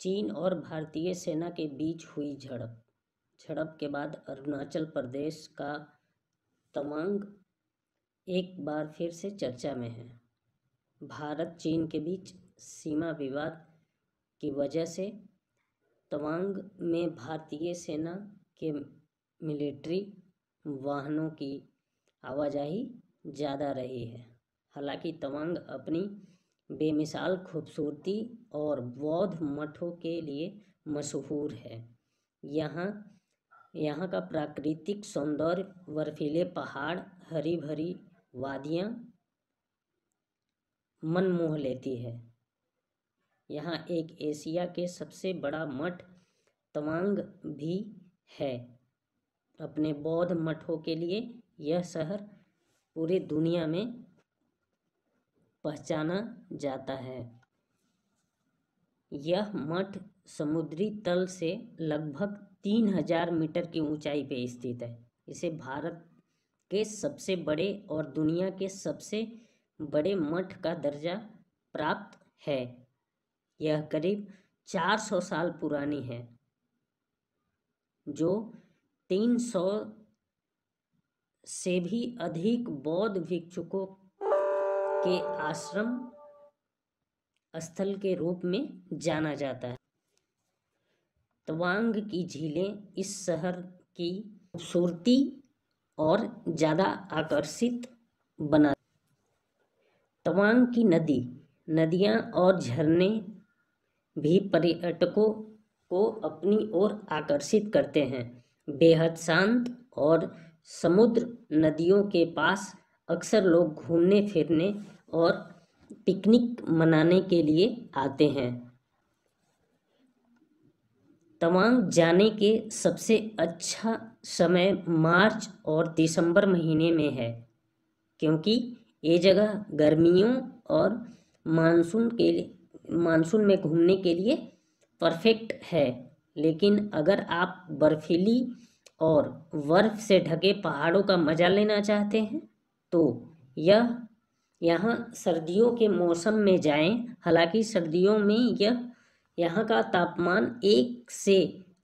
चीन और भारतीय सेना के बीच हुई झड़प झड़प के बाद अरुणाचल प्रदेश का तवांग एक बार फिर से चर्चा में है भारत चीन के बीच सीमा विवाद की वजह से तवांग में भारतीय सेना के मिलिट्री वाहनों की आवाजाही ज़्यादा रही है हालांकि तवांग अपनी बेमिसाल खूबसूरती और बौद्ध मठों के लिए मशहूर है यहाँ यहाँ का प्राकृतिक सौंदर्य बर्फीले पहाड़ हरी भरी वादियाँ मन मोह लेती है यहाँ एक एशिया के सबसे बड़ा मठ तवांग भी है अपने बौद्ध मठों के लिए यह शहर पूरी दुनिया में पहचाना जाता है यह मठ समुद्री तल से लगभग तीन हजार मीटर की ऊंचाई पर स्थित है इसे भारत के सबसे बड़े और दुनिया के सबसे बड़े मठ का दर्जा प्राप्त है यह करीब 400 साल पुरानी है जो 300 से भी अधिक बौद्ध भिक्षुकों के आश्रम स्थल के रूप में जाना जाता है तवांग की झीलें इस शहर की खूबसूरती और ज़्यादा आकर्षित बना तवांग की नदी नदियाँ और झरने भी पर्यटकों को अपनी ओर आकर्षित करते हैं बेहद शांत और समुद्र नदियों के पास अक्सर लोग घूमने फिरने और पिकनिक मनाने के लिए आते हैं तवांग जाने के सबसे अच्छा समय मार्च और दिसंबर महीने में है क्योंकि ये जगह गर्मियों और मानसून के लिए मानसून में घूमने के लिए परफेक्ट है लेकिन अगर आप बर्फीली और बर्फ़ से ढके पहाड़ों का मज़ा लेना चाहते हैं तो यह यहाँ सर्दियों के मौसम में जाएं हालांकि सर्दियों में यह यहाँ का तापमान एक से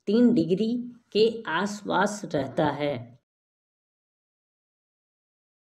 तीन डिग्री के आसपास रहता है